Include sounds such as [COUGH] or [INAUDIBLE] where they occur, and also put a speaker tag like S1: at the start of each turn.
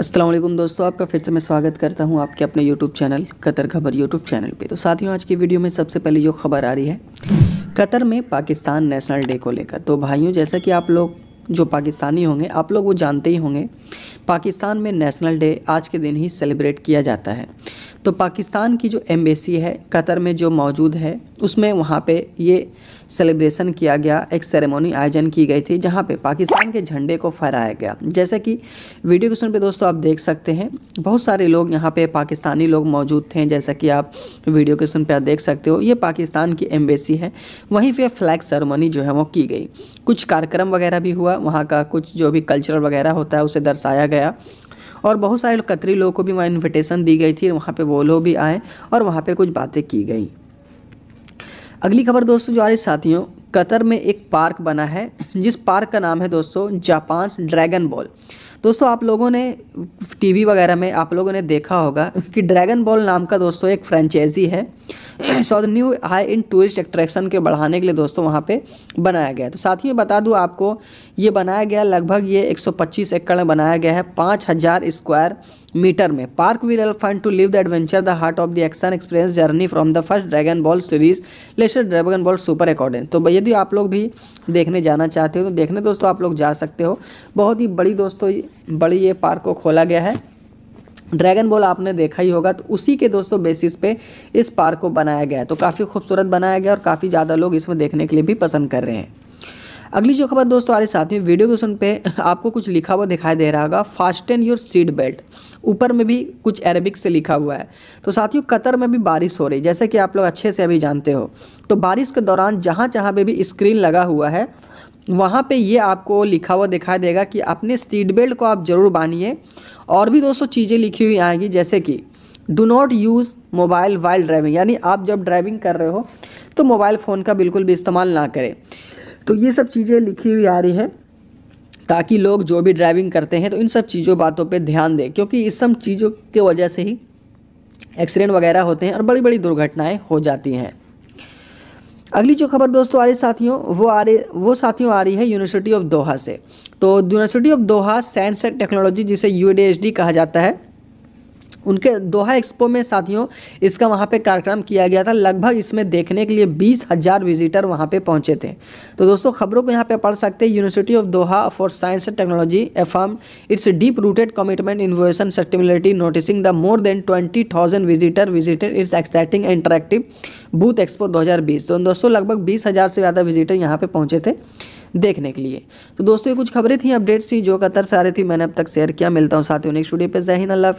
S1: असलम दोस्तों आपका फिर से मैं स्वागत करता हूं आपके अपने यूट्यूब चैनल कतर खबर यूट्यूब चैनल पे तो साथियों आज की वीडियो में सबसे पहले जो खबर आ रही है कतर में पाकिस्तान नेशनल डे को लेकर तो भाइयों जैसा कि आप लोग जो पाकिस्तानी होंगे आप लोग वो जानते ही होंगे पाकिस्तान में नेशनल डे आज के दिन ही सेलिब्रेट किया जाता है तो पाकिस्तान की जो एम्बेसी है कतर में जो मौजूद है उसमें वहाँ पे ये सेलिब्रेशन किया गया एक सेरेमनी आयोजन की गई थी जहाँ पे पाकिस्तान के झंडे को फहराया गया जैसे कि वीडियो क्वेश्चन पे दोस्तों आप देख सकते हैं बहुत सारे लोग यहाँ पे पाकिस्तानी लोग मौजूद थे जैसा कि आप वीडियो क्वेश्चन पे आप देख सकते हो ये पाकिस्तान की एम्बेसी है वहीं पर फ्लैग सेरेमनी जो है वो की गई कुछ कार्यक्रम वगैरह भी हुआ वहाँ का कुछ जो भी कल्चर वगैरह होता है उसे दर्शाया गया और बहुत सारे कतरी लोगों को भी वहाँ इन्विटेशन दी गई थी वहाँ पर वो लोग भी आए और वहाँ पर कुछ बातें की गई अगली खबर दोस्तों जो आ रही साथियों कतर में एक पार्क बना है जिस पार्क का नाम है दोस्तों जापान ड्रैगन बॉल दोस्तों आप लोगों ने टीवी वगैरह में आप लोगों ने देखा होगा कि ड्रैगन बॉल नाम का दोस्तों एक फ्रेंचाइजी है सो न्यू हाई इन टूरिस्ट अट्रैक्शन के बढ़ाने के लिए दोस्तों वहाँ पे बनाया गया है तो साथ ही बता दूँ आपको ये बनाया गया लगभग ये 125 एकड़ में बनाया गया है 5000 स्क्वायर मीटर में park will fund to live the adventure the heart of the action experience journey from the first Dragon Ball series latest Dragon Ball Super according तो यदि आप लोग भी देखने जाना चाहते हो तो देखने दोस्तों आप लोग जा सकते हो बहुत ही बड़ी दोस्तों बड़ी ये पार्क को खोला गया है ड्रैगन बॉल आपने देखा ही होगा तो उसी के दोस्तों बेसिस पे इस पार्क को बनाया गया है तो काफ़ी खूबसूरत बनाया गया और काफ़ी ज़्यादा लोग इसमें देखने के लिए भी पसंद कर रहे हैं अगली जो खबर दोस्तों आ रही साथ में वीडियो क्वेश्चन पे [LAUGHS] आपको कुछ लिखा हुआ दिखाई दे रहा होगा फास्टन योर सीट बेल्ट ऊपर में भी कुछ अरेबिक से लिखा हुआ है तो साथियों कतर में भी बारिश हो रही जैसे कि आप लोग अच्छे से अभी जानते हो तो बारिश के दौरान जहाँ जहाँ पर भी स्क्रीन लगा हुआ है वहाँ पे ये आपको लिखा हुआ दिखाई देगा कि अपने सीट बेल्ट को आप ज़रूर बांधिए और भी दोस्तों चीज़ें लिखी हुई आएंगी जैसे कि do not use mobile while driving यानी आप जब ड्राइविंग कर रहे हो तो मोबाइल फ़ोन का बिल्कुल भी इस्तेमाल ना करें तो ये सब चीज़ें लिखी हुई आ रही है ताकि लोग जो भी ड्राइविंग करते हैं तो इन सब चीज़ों बातों पे ध्यान दें क्योंकि इस सब चीज़ों के वजह से ही एक्सीडेंट वगैरह होते हैं और बड़ी बड़ी दुर्घटनाएं हो जाती हैं अगली जो खबर दोस्तों आ रही साथियों वो आ रही वो साथियों आ रही है यूनिवर्सिटी ऑफ दोहा से तो university of Doha science and technology जिसे यू कहा जाता है उनके दोहा एक्सपो में साथियों इसका वहाँ पे कार्यक्रम किया गया था लगभग इसमें देखने के लिए बीस हज़ार विजिटर वहाँ पे पहुँचे थे तो दोस्तों खबरों को यहाँ पे पढ़ सकते हैं university of Doha for science and technology am its deep rooted commitment innovation sustainability noticing the more than twenty thousand visitor visited its exciting and interactive booth expo दो तो दोस्तों लगभग बीस से ज़्यादा विजिटर यहाँ पर पहुँचे थे देखने के लिए तो दोस्तों ये कुछ खबरें थी अपडेट्स थी जो कतर सारे थी मैंने अब तक शेयर किया मिलता हूँ साथियों नेक्स्ट वीडियो पे जहन अल्लाह